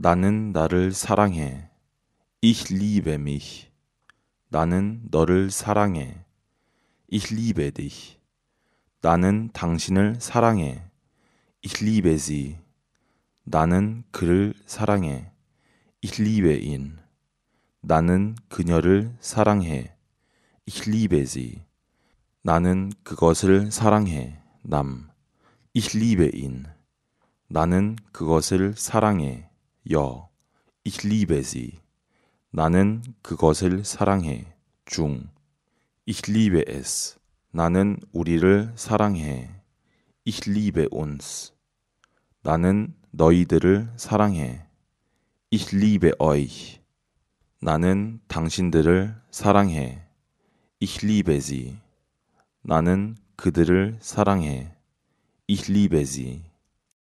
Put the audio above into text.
나는 나를 사랑해. Ich liebe mich. 나는 너를 사랑해. Ich liebe dich. 나는 당신을 사랑해. Ich liebe sie. 나는 그를 사랑해. Ich liebe ihn. 나는 그녀를 사랑해. Ich liebe sie. 나는 그것을 사랑해. 남. Ich liebe ihn. 나는 그것을 사랑해. 여. Ich liebe sie. 나는 그것을 사랑해. 중. Ich liebe es. 나는 우리를 사랑해. Ich liebe uns. 나는 너희들을 사랑해. Ich liebe euch. 나는 당신들을 사랑해. Ich liebe sie. 나는 그들을 사랑해. Ich liebe sie.